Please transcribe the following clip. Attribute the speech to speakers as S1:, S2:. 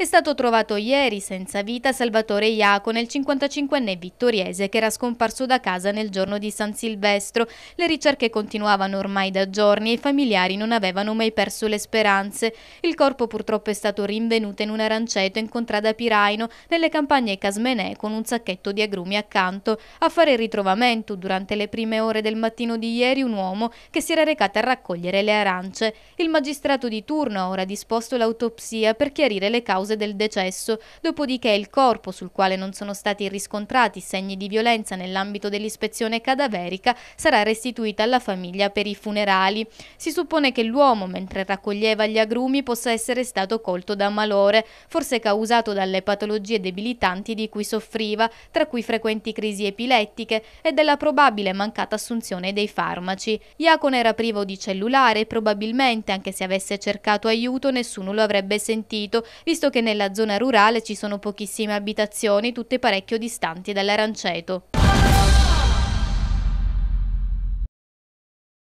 S1: È stato trovato ieri senza vita Salvatore Iaco nel 55enne vittoriese che era scomparso da casa nel giorno di San Silvestro. Le ricerche continuavano ormai da giorni e i familiari non avevano mai perso le speranze. Il corpo purtroppo è stato rinvenuto in un aranceto in contrada Piraino nelle campagne Casmenè con un sacchetto di agrumi accanto. A fare il ritrovamento durante le prime ore del mattino di ieri un uomo che si era recato a raccogliere le arance. Il magistrato di turno ha ora disposto l'autopsia per chiarire le cause cause del decesso, dopodiché il corpo, sul quale non sono stati riscontrati segni di violenza nell'ambito dell'ispezione cadaverica, sarà restituito alla famiglia per i funerali. Si suppone che l'uomo, mentre raccoglieva gli agrumi, possa essere stato colto da malore, forse causato dalle patologie debilitanti di cui soffriva, tra cui frequenti crisi epilettiche e della probabile mancata assunzione dei farmaci. Iacon era privo di cellulare e probabilmente, anche se avesse cercato aiuto, nessuno lo avrebbe sentito, visto che nella zona rurale ci sono pochissime abitazioni, tutte parecchio distanti dall'aranceto.